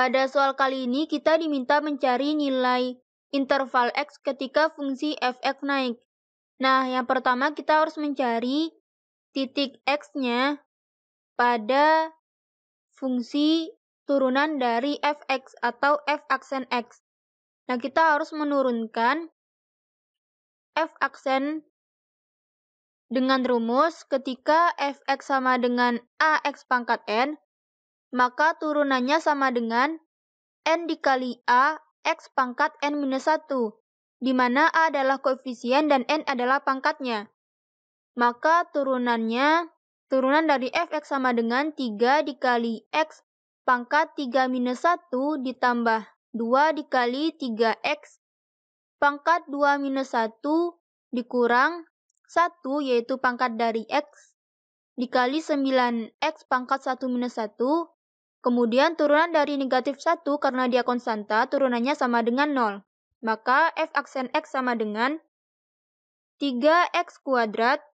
Pada soal kali ini kita diminta mencari nilai interval x ketika fungsi fx naik. Nah, yang pertama kita harus mencari titik x-nya pada fungsi turunan dari fx atau f aksen x. Nah, kita harus menurunkan f aksen dengan rumus ketika fx sama dengan ax pangkat n, maka turunannya sama dengan N dikali A X pangkat N minus 1, di mana A adalah koefisien dan N adalah pangkatnya. Maka turunannya, turunan dari Fx sama dengan 3 dikali X pangkat 3 minus 1 ditambah 2 dikali 3X pangkat 2 minus 1 dikurang 1 yaitu pangkat dari X dikali 9X pangkat 1 minus 1 Kemudian turunan dari negatif 1 karena dia konstanta turunannya sama dengan 0. Maka f aksen x sama dengan 3x kuadrat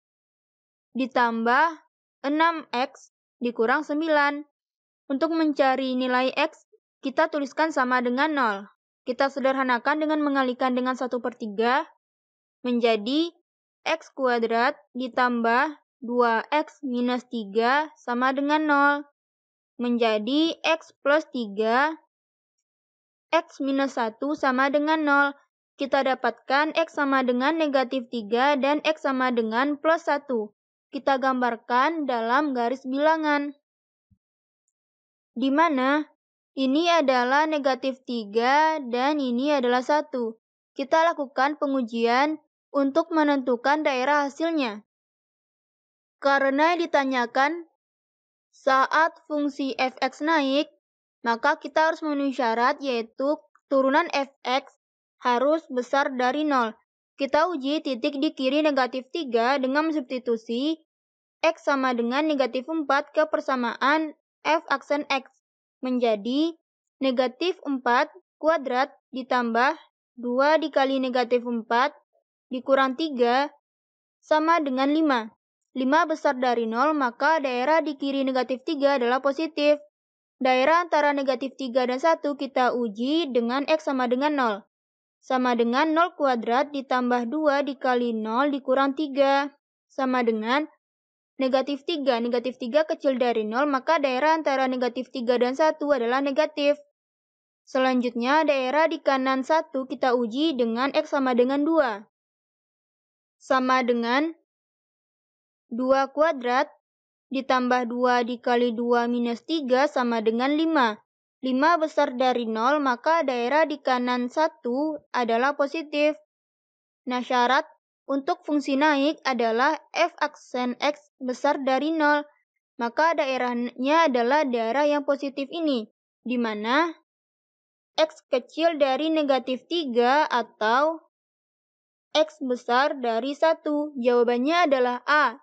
ditambah 6x dikurang 9. Untuk mencari nilai x, kita tuliskan sama dengan 0. Kita sederhanakan dengan mengalihkan dengan 1 per 3 menjadi x kuadrat ditambah 2x minus 3 sama dengan 0 menjadi X plus 3, X minus 1 sama dengan 0. Kita dapatkan X sama dengan negatif 3 dan X sama dengan plus 1. Kita gambarkan dalam garis bilangan. Di mana ini adalah negatif 3 dan ini adalah 1. Kita lakukan pengujian untuk menentukan daerah hasilnya. Karena ditanyakan saat fungsi fx naik, maka kita harus memenuhi syarat yaitu turunan fx harus besar dari 0. Kita uji titik di kiri negatif 3 dengan substitusi x sama dengan negatif 4 ke persamaan f aksen x menjadi negatif 4 kuadrat ditambah 2 dikali negatif 4 dikurang 3 sama dengan 5. 5 besar dari 0, maka daerah di kiri negatif 3 adalah positif. Daerah antara negatif 3 dan 1 kita uji dengan X sama dengan 0. Sama dengan 0 kuadrat ditambah 2 dikali 0 dikurang 3. Sama dengan negatif 3. Negatif 3 kecil dari 0, maka daerah antara negatif 3 dan 1 adalah negatif. Selanjutnya, daerah di kanan 1 kita uji dengan X sama dengan 2. Sama dengan 2 kuadrat ditambah 2 dikali 2 minus 3 sama dengan 5. 5 besar dari 0 maka daerah di kanan 1 adalah positif. Nah syarat untuk fungsi naik adalah f aksen x besar dari 0 maka daerahnya adalah daerah yang positif ini di mana x kecil dari negatif 3 atau x besar dari 1. Jawabannya adalah A